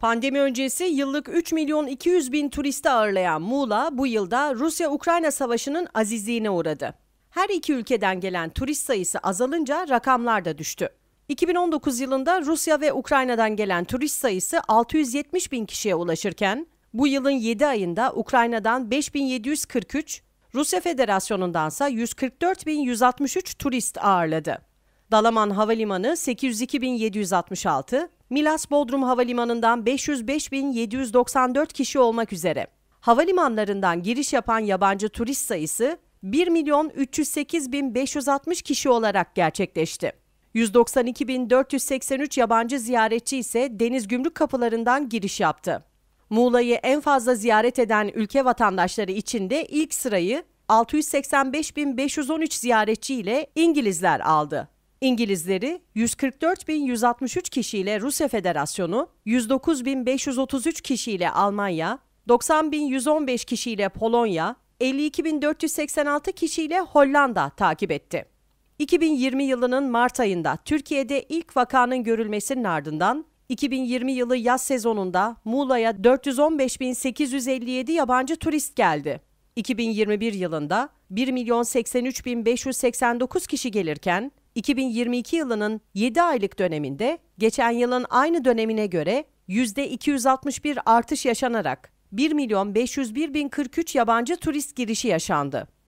Pandemi öncesi yıllık 3 milyon 200 bin turisti ağırlayan Muğla bu yılda Rusya-Ukrayna savaşının azizliğine uğradı. Her iki ülkeden gelen turist sayısı azalınca rakamlar da düştü. 2019 yılında Rusya ve Ukrayna'dan gelen turist sayısı 670 bin kişiye ulaşırken bu yılın 7 ayında Ukrayna'dan 5743, Rusya Federasyonu'ndansa 144.163 turist ağırladı. Dalaman Havalimanı 802.766, Milas Bodrum Havalimanı'ndan 505.794 kişi olmak üzere. Havalimanlarından giriş yapan yabancı turist sayısı 1.308.560 kişi olarak gerçekleşti. 192.483 yabancı ziyaretçi ise deniz gümrük kapılarından giriş yaptı. Muğla'yı en fazla ziyaret eden ülke vatandaşları içinde ilk sırayı 685.513 ziyaretçi ile İngilizler aldı. İngilizleri 144.163 kişiyle Rusya Federasyonu, 109.533 kişiyle Almanya, 90.115 kişiyle Polonya, 52.486 kişiyle Hollanda takip etti. 2020 yılının Mart ayında Türkiye'de ilk vakanın görülmesinin ardından 2020 yılı yaz sezonunda Muğla'ya 415.857 yabancı turist geldi. 2021 yılında 1.083.589 kişi gelirken 2022 yılının 7 aylık döneminde geçen yılın aynı dönemine göre %261 artış yaşanarak 1 milyon 501 bin 43 yabancı turist girişi yaşandı.